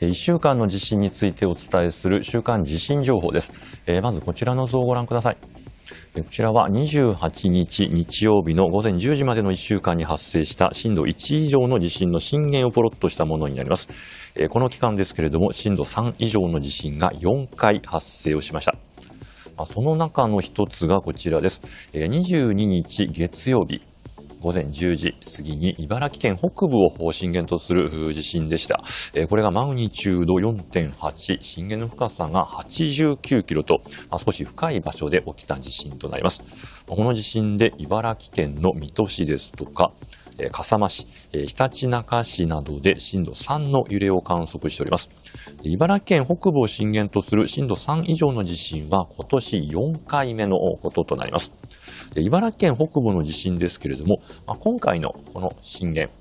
1週間の地震についてお伝えする週間地震情報です。まずこちらの図をご覧ください。こちらは28日日曜日の午前10時までの1週間に発生した震度1以上の地震の震源をポロッとしたものになります。この期間ですけれども、震度3以上の地震が4回発生をしました。その中の一つがこちらです。22日月曜日、午前10時過ぎに茨城県北部を震源とする地震でした。えこれがマグニチュード4.8、震源の深さが89キロと、ま少し深い場所で起きた地震となります。この地震で茨城県の水戸市ですとか、え笠間市、えひたちなか市などで震度3の揺れを観測しております。茨城県北部を震源とする震度3以上の地震は今年4回目のこととなります。茨城県北部の地震ですけれども、ま今回のこの震源、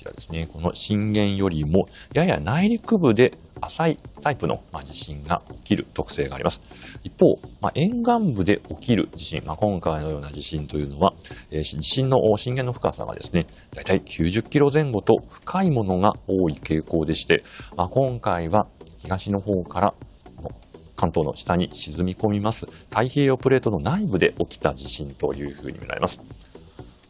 ちらですね、この震源よりもやや内陸部で浅いタイプの、地震が起きる特性があります。一方、ま沿岸部で起きる地震、まあ、今回のような地震というのは、え地震の震源の深さがですね、だいたい90キロ前後と深いものが多い傾向でして、まあ、今回は東の方から関東の下に沈み込みます太平洋プレートの内部で起きた地震というふうに見られます。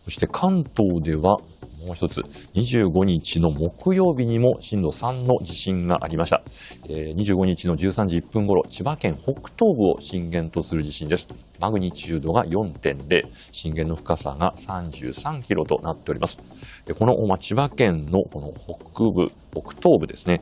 そして関東ではもう一つ、25日の木曜日にも震度3の地震がありました。えー、25日の13時1分頃、千葉県北東部を震源とする地震です。マグニチュードが4.0、震源の深さが33キロとなっております。この、千葉県のこの北部、北東部ですね、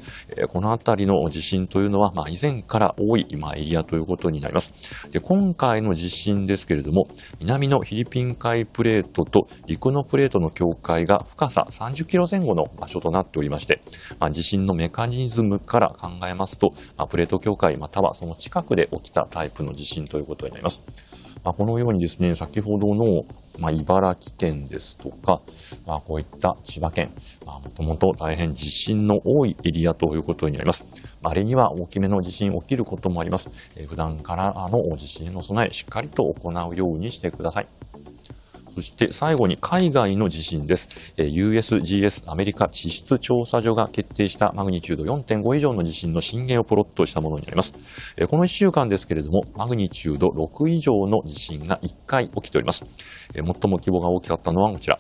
この辺りの地震というのは、まあ、以前から多い、まあ、エリアということになります。で今回の地震ですけれども、南のフィリピン海プレートと陸のプレートの境界が深さ30キロ前後の場所となっておりまして、まあ、地震のメカニズムから考えますと、まあ、プレート境界またはその近くで起きたタイプの地震ということになります。まあ、このようにですね、先ほどの、まあ、茨城県ですとか、まあ、こういった千葉県、まあ、もともと大変地震の多いエリアということになります。まあ、あれには大きめの地震起きることもあります。えー、普段からの地震への備え、しっかりと行うようにしてください。そして最後に海外の地震です。USGS アメリカ地質調査所が決定したマグニチュード4.5以上の地震の震源をプロットしたものになります。この1週間ですけれども、マグニチュード6以上の地震が1回起きております。最も規模が大きかったのはこちら、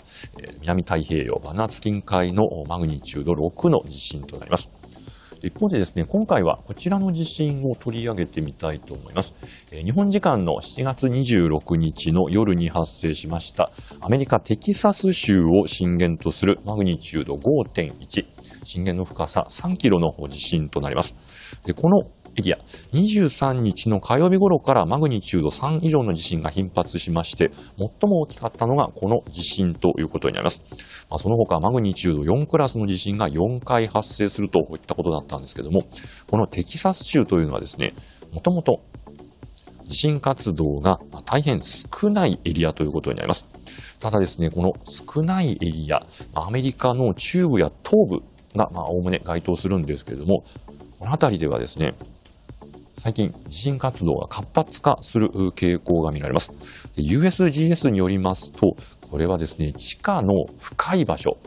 南太平洋バナツキン海のマグニチュード6の地震となります。一方でですね、今回はこちらの地震を取り上げてみたいと思います。えー、日本時間の7月26日の夜に発生しました、アメリカ・テキサス州を震源とするマグニチュード5.1、震源の深さ3キロの地震となります。でこのエリア、23日の火曜日頃からマグニチュード3以上の地震が頻発しまして、最も大きかったのがこの地震ということになります。まあ、その他、マグニチュード4クラスの地震が4回発生するといったことだったんですけども、このテキサス州というのはですね、もともと地震活動が大変少ないエリアということになります。ただですね、この少ないエリア、アメリカの中部や東部が、まあ、概ね該当するんですけれども、この辺りではですね、最近、地震活動が活発化する傾向が見られます。USGS によりますと、これはですね、地下の深い場所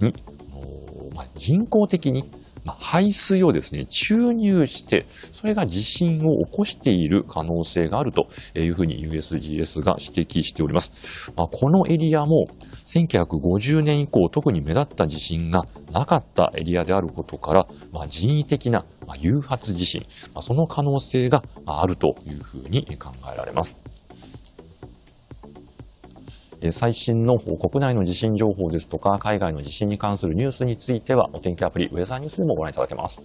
に、人工的に排水をですね、注入して、それが地震を起こしている可能性があるというふうに USGS が指摘しております。まあ、このエリアも1950年以降特に目立った地震がなかったエリアであることから、まあ、人為的な誘発地震、まあ、その可能性があるというふうに考えられます。最新の国内の地震情報ですとか、海外の地震に関するニュースについては、お天気アプリ、ウェザーニュースでもご覧いただけます。